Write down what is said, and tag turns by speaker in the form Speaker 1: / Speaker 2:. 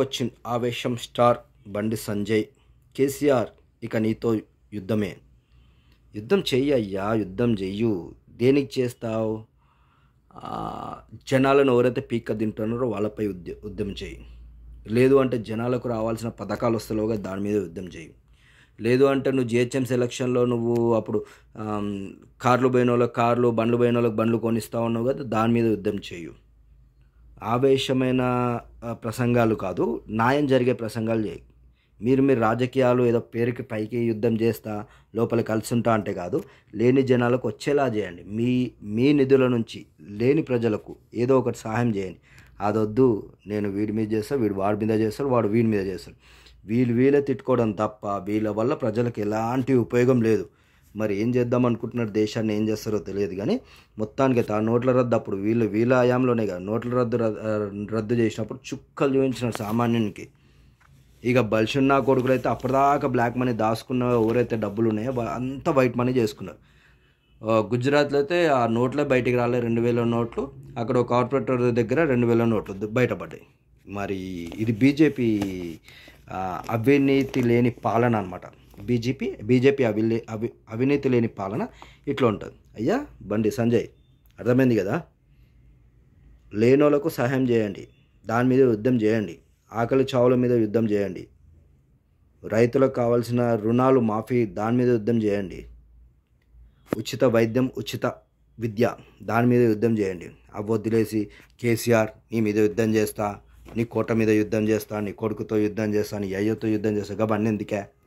Speaker 1: వచ్చిన ఆవేశం స్టార్ బండి సంజయ్ కేసీఆర్ ఇక నీతో యుద్ధమే యుద్ధం చెయ్యి అయ్యా యుద్ధం చెయ్యు దేనికి చేస్తావు జనాలను ఎవరైతే పీక తింటున్నారో వాళ్ళపై ఉద్యమం చేయి లేదు అంటే జనాలకు రావాల్సిన పథకాలు వస్తలోగా దాని మీద యుద్ధం చేయి లేదు అంటే నువ్వు జిహెచ్ఎంసీ ఎలక్షన్లో నువ్వు అప్పుడు కార్లు పోయిన వాళ్ళకి కార్లు బండ్లు పోయిన వాళ్ళకి బండ్లు కొనిస్తా ఉన్నావు కదా దాని మీద యుద్ధం చేయు ఆవేశమైన ప్రసంగాలు కాదు న్యాయం జరిగే ప్రసంగాలు చేయి మీరు మీరు రాజకీయాలు ఏదో పేరుకి పైకి యుద్ధం చేస్తా లోపల కలిసి ఉంటా అంటే కాదు లేని జనాలకు వచ్చేలా చేయండి మీ మీ నిధుల నుంచి లేని ప్రజలకు ఏదో ఒకటి సహాయం చేయండి అదొద్దు నేను వీడి మీద చేస్తాను వీడు వాడి మీద చేస్తాడు వాడు వీడి మీద చేస్తాడు వీళ్ళు వీళ్ళే తిట్టుకోవడం తప్ప వీళ్ళ వల్ల ప్రజలకు ఎలాంటి ఉపయోగం లేదు మరి ఏం చేద్దాం అనుకుంటున్నారు దేశాన్ని ఏం చేస్తారో తెలియదు కానీ మొత్తానికి ఆ నోట్ల రద్దు అప్పుడు వీళ్ళు వీళ్ళ హయాంలోనే కదా నోట్ల రద్దు రద్దు చేసినప్పుడు చుక్కలు చూపించిన సామాన్యునికి ఇక బల్షున్నా కొడుకులు అయితే అప్పటిదాకా బ్లాక్ మనీ దాచుకున్న ఎవరైతే డబ్బులు ఉన్నాయో అంతా వైట్ మనీ చేసుకున్నారు గుజరాత్లో అయితే ఆ నోట్లే బయటికి రాలే రెండు వేల నోట్లు అక్కడ ఒక కార్పొరేటర్ దగ్గర రెండు వేల నోట్లు బయటపడ్డాయి మరి ఇది బీజేపీ అవినీతి లేని పాలన అనమాట బీజేపీ బీజేపీ అవిలే అవి అవినీతి లేని పాలన ఇట్లా ఉంటుంది అయ్యా బండి సంజయ్ అర్థమైంది కదా లేనోళ్లకు సహాయం చేయండి దాని మీద యుద్ధం చేయండి ఆకలి చావుల మీద యుద్ధం చేయండి రైతులకు కావాల్సిన రుణాలు మాఫీ దాని మీద యుద్ధం చేయండి ఉచిత వైద్యం ఉచిత విద్య దాని మీద యుద్ధం చేయండి అవి కేసీఆర్ నీ మీద యుద్ధం చేస్తా నీ కోట మీద యుద్ధం చేస్తా నీ కొడుకుతో యుద్ధం చేస్తా నీ అయ్యతో యుద్ధం చేస్తా కాబట్టి ఎందుకే